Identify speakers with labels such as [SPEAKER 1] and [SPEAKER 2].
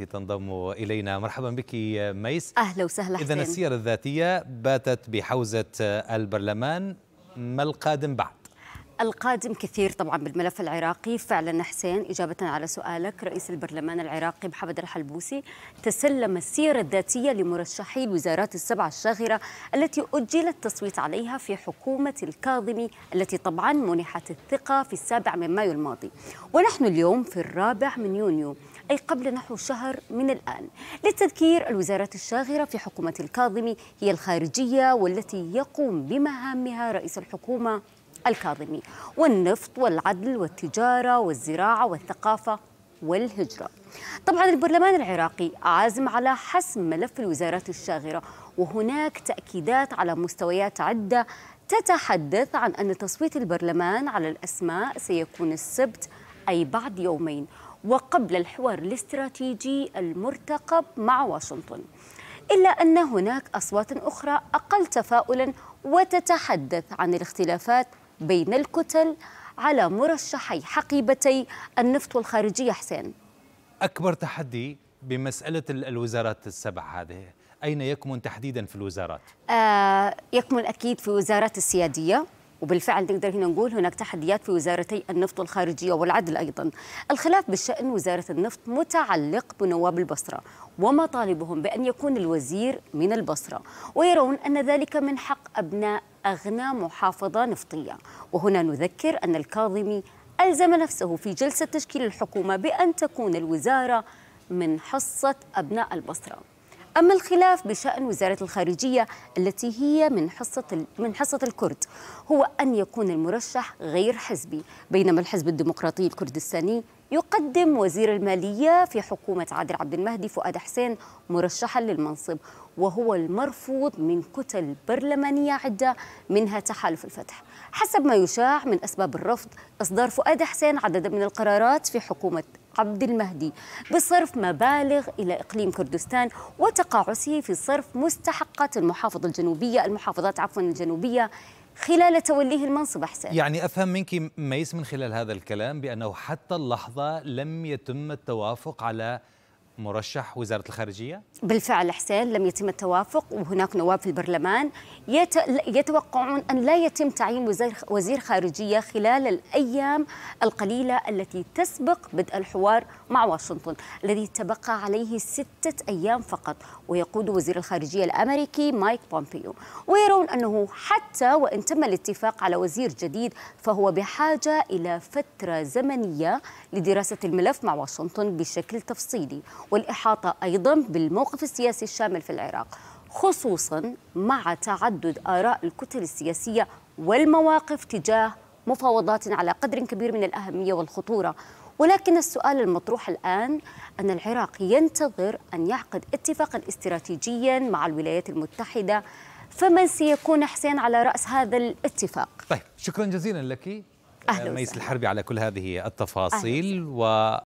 [SPEAKER 1] التي تنضم إلينا مرحبا بك ميس
[SPEAKER 2] أهلا وسهلا إذا السير
[SPEAKER 1] الذاتية باتت بحوزة البرلمان ما القادم بعد؟
[SPEAKER 2] القادم كثير طبعا بالملف العراقي فعلا حسين إجابة على سؤالك رئيس البرلمان العراقي محمد الحلبوسي تسلم السيرة الذاتية لمرشحي الوزارات السبع الشاغرة التي أجل التصويت عليها في حكومة الكاظمي التي طبعا منحت الثقة في السابع من مايو الماضي ونحن اليوم في الرابع من يونيو أي قبل نحو شهر من الآن للتذكير الوزارات الشاغرة في حكومة الكاظمي هي الخارجية والتي يقوم بمهامها رئيس الحكومة الكاظمي والنفط والعدل والتجارة والزراعة والثقافة والهجرة طبعا البرلمان العراقي عازم على حسم ملف الوزارات الشاغرة وهناك تأكيدات على مستويات عدة تتحدث عن أن تصويت البرلمان على الأسماء سيكون السبت أي بعد يومين وقبل الحوار الاستراتيجي المرتقب مع واشنطن إلا أن هناك أصوات أخرى أقل تفاؤلا وتتحدث عن الاختلافات بين الكتل على مرشحي حقيبتي النفط والخارجية حسين
[SPEAKER 1] أكبر تحدي بمسألة الوزارات السبع هذه أين يكمن تحديدا في الوزارات؟
[SPEAKER 2] آه يكمن أكيد في وزارات السيادية وبالفعل نقدر هنا نقول هناك تحديات في وزارتي النفط والخارجية والعدل أيضا الخلاف بالشأن وزارة النفط متعلق بنواب البصرة ومطالبهم بأن يكون الوزير من البصرة ويرون أن ذلك من حق أبناء أغنى محافظة نفطية وهنا نذكر أن الكاظمي ألزم نفسه في جلسة تشكيل الحكومة بأن تكون الوزارة من حصة أبناء البصرة أما الخلاف بشأن وزارة الخارجية التي هي من حصة من حصة الكرد هو أن يكون المرشح غير حزبي بينما الحزب الديمقراطي الكردستاني يقدم وزير المالية في حكومة عادل عبد المهدي فؤاد حسين مرشحا للمنصب وهو المرفوض من كتل برلمانية عدة منها تحالف الفتح حسب ما يشاع من أسباب الرفض إصدار فؤاد حسين عددا من القرارات في حكومة عبد المهدي بصرف مبالغ إلى إقليم كردستان وتقاعسه في صرف مستحقات المحافظة الجنوبية المحافظات عفوا الجنوبية خلال توليه المنصب أحسن
[SPEAKER 1] يعني أفهم منك ميس من خلال هذا الكلام بأنه حتى اللحظة لم يتم التوافق على مرشح وزارة الخارجية؟
[SPEAKER 2] بالفعل حسين لم يتم التوافق وهناك نواب في البرلمان يتوقعون أن لا يتم تعيين وزير خارجية خلال الأيام القليلة التي تسبق بدء الحوار مع واشنطن الذي تبقى عليه ستة أيام فقط ويقود وزير الخارجية الأمريكي مايك بومبيو ويرون أنه حتى وإن تم الاتفاق على وزير جديد فهو بحاجة إلى فترة زمنية لدراسة الملف مع واشنطن بشكل تفصيلي والإحاطة أيضا بالموقف السياسي الشامل في العراق خصوصا مع تعدد آراء الكتل السياسية والمواقف تجاه مفاوضات على قدر كبير من الأهمية والخطورة ولكن السؤال المطروح الآن أن العراق ينتظر أن يعقد اتفاقا استراتيجيا مع الولايات المتحدة فمن سيكون حسين على رأس هذا الاتفاق؟
[SPEAKER 1] طيب شكرا جزيلا لك أهلا ميس الحربي على كل هذه التفاصيل أهلا. و